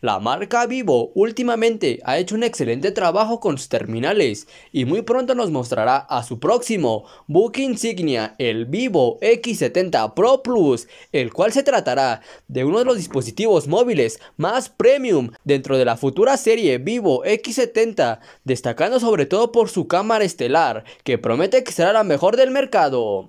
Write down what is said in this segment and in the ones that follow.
La marca Vivo últimamente ha hecho un excelente trabajo con sus terminales y muy pronto nos mostrará a su próximo book insignia, el Vivo X70 Pro Plus, el cual se tratará de uno de los dispositivos móviles más premium dentro de la futura serie Vivo X70, destacando sobre todo por su cámara estelar, que promete que será la mejor del mercado.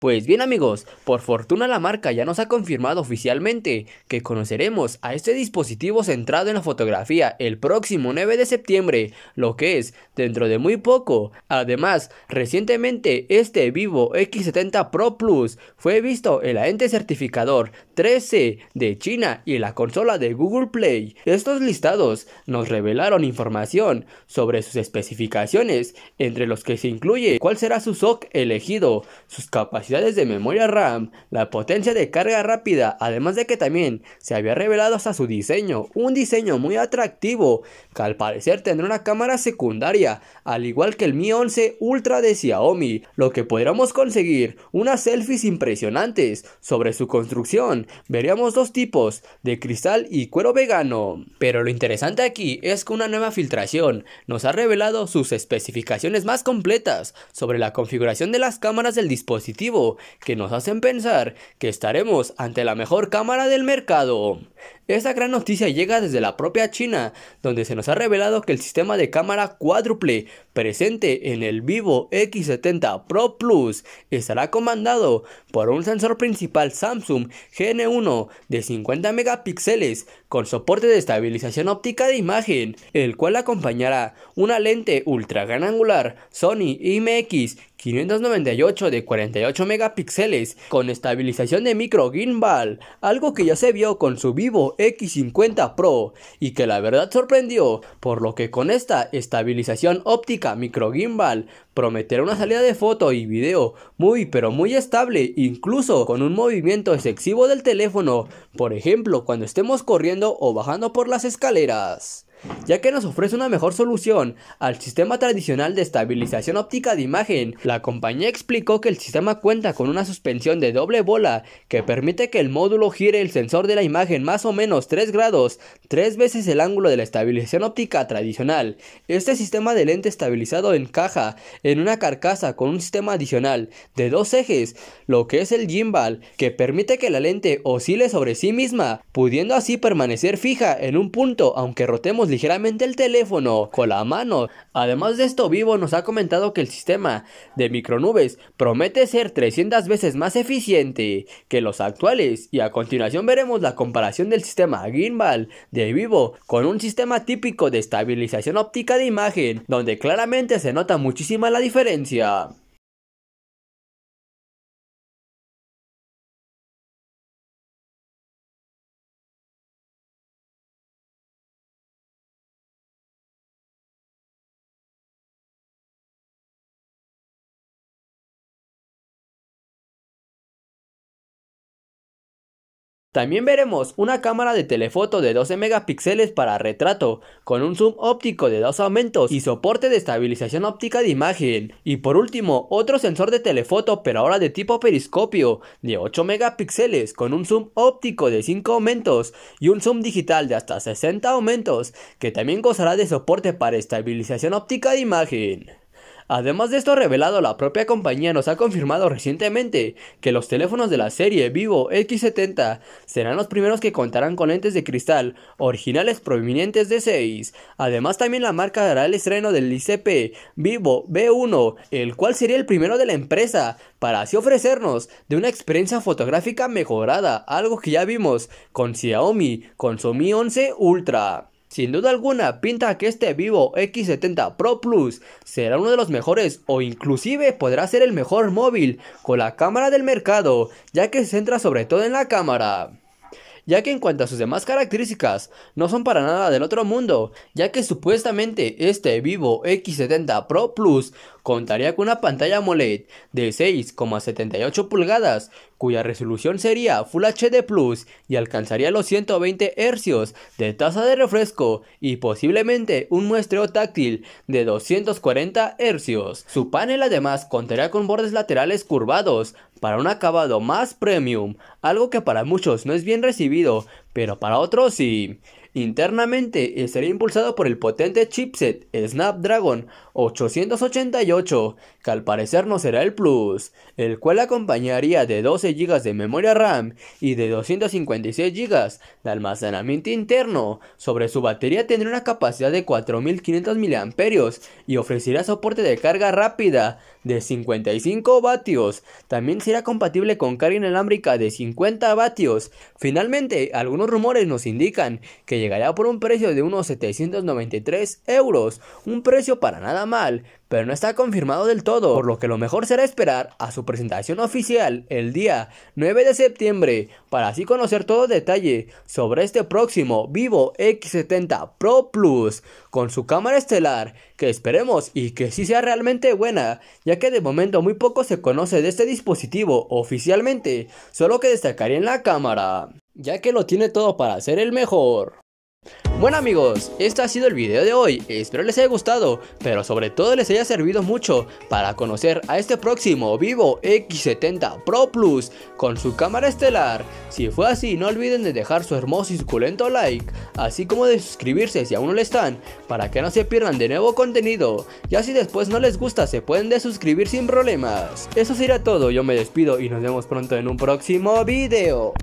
Pues bien amigos, por fortuna la marca ya nos ha confirmado oficialmente que conoceremos a este dispositivo centrado en la fotografía el próximo 9 de septiembre, lo que es dentro de muy poco. Además, recientemente este Vivo X70 Pro Plus fue visto en la ente certificador 13 de China y en la consola de Google Play. Estos listados nos revelaron información sobre sus especificaciones, entre los que se incluye cuál será su SOC elegido, sus capacidades de memoria RAM, la potencia de carga rápida, además de que también se había revelado hasta su diseño, un diseño muy atractivo, que al parecer tendrá una cámara secundaria, al igual que el Mi 11 Ultra de Xiaomi, lo que podríamos conseguir unas selfies impresionantes sobre su construcción. Veríamos dos tipos, de cristal y cuero vegano. Pero lo interesante aquí es que una nueva filtración nos ha revelado sus especificaciones más completas sobre la configuración de las cámaras del dispositivo que nos hacen pensar que estaremos ante la mejor cámara del mercado. Esta gran noticia llega desde la propia China, donde se nos ha revelado que el sistema de cámara cuádruple presente en el Vivo X70 Pro Plus estará comandado por un sensor principal Samsung GN1 de 50 megapíxeles con soporte de estabilización óptica de imagen, el cual acompañará una lente ultra gran angular Sony IMX 598 de 48 megapíxeles con estabilización de micro gimbal, algo que ya se vio con su Vivo X50 Pro y que la verdad sorprendió, por lo que con esta estabilización óptica micro gimbal Prometer una salida de foto y video muy pero muy estable, incluso con un movimiento excesivo del teléfono, por ejemplo cuando estemos corriendo o bajando por las escaleras ya que nos ofrece una mejor solución al sistema tradicional de estabilización óptica de imagen. La compañía explicó que el sistema cuenta con una suspensión de doble bola que permite que el módulo gire el sensor de la imagen más o menos 3 grados, 3 veces el ángulo de la estabilización óptica tradicional. Este sistema de lente estabilizado encaja en una carcasa con un sistema adicional de dos ejes, lo que es el gimbal, que permite que la lente oscile sobre sí misma, pudiendo así permanecer fija en un punto aunque rotemos ligeramente el teléfono con la mano. Además de esto, Vivo nos ha comentado que el sistema de micronubes promete ser 300 veces más eficiente que los actuales y a continuación veremos la comparación del sistema gimbal de Vivo con un sistema típico de estabilización óptica de imagen donde claramente se nota muchísima la diferencia. También veremos una cámara de telefoto de 12 megapíxeles para retrato, con un zoom óptico de dos aumentos y soporte de estabilización óptica de imagen. Y por último, otro sensor de telefoto pero ahora de tipo periscopio, de 8 megapíxeles, con un zoom óptico de 5 aumentos y un zoom digital de hasta 60 aumentos, que también gozará de soporte para estabilización óptica de imagen. Además de esto revelado, la propia compañía nos ha confirmado recientemente que los teléfonos de la serie Vivo X70 serán los primeros que contarán con lentes de cristal originales provenientes de 6. Además también la marca dará el estreno del ICP Vivo B1, el cual sería el primero de la empresa para así ofrecernos de una experiencia fotográfica mejorada, algo que ya vimos con Xiaomi, con su Mi 11 Ultra. Sin duda alguna, pinta que este Vivo X70 Pro Plus será uno de los mejores o inclusive podrá ser el mejor móvil con la cámara del mercado, ya que se centra sobre todo en la cámara ya que en cuanto a sus demás características, no son para nada del otro mundo, ya que supuestamente este Vivo X70 Pro Plus contaría con una pantalla AMOLED de 6,78 pulgadas, cuya resolución sería Full HD Plus y alcanzaría los 120 Hz de tasa de refresco y posiblemente un muestreo táctil de 240 Hz. Su panel además contaría con bordes laterales curvados para un acabado más premium, algo que para muchos no es bien recibido, pero para otros sí. Internamente estaría impulsado por el potente chipset Snapdragon 888, que al parecer no será el Plus, el cual acompañaría de 12 GB de memoria RAM y de 256 GB de almacenamiento interno. Sobre su batería tendrá una capacidad de 4500 mAh y ofrecerá soporte de carga rápida de 55 vatios. También será compatible con carga inalámbrica de 50 vatios. Finalmente, algunos rumores nos indican que llegará por un precio de unos 793 euros, un precio para nada mal, pero no está confirmado del todo, por lo que lo mejor será esperar a su presentación oficial el día 9 de septiembre para así conocer todo detalle sobre este próximo Vivo X70 Pro Plus con su cámara estelar que esperemos y que sí sea realmente buena, ya que de momento muy poco se conoce de este dispositivo oficialmente, solo que destacaría en la cámara, ya que lo tiene todo para ser el mejor. Bueno amigos, este ha sido el video de hoy, espero les haya gustado, pero sobre todo les haya servido mucho para conocer a este próximo Vivo X70 Pro Plus con su cámara estelar. Si fue así, no olviden de dejar su hermoso y suculento like, así como de suscribirse si aún no lo están, para que no se pierdan de nuevo contenido, Y así después no les gusta se pueden desuscribir sin problemas. Eso será todo, yo me despido y nos vemos pronto en un próximo video.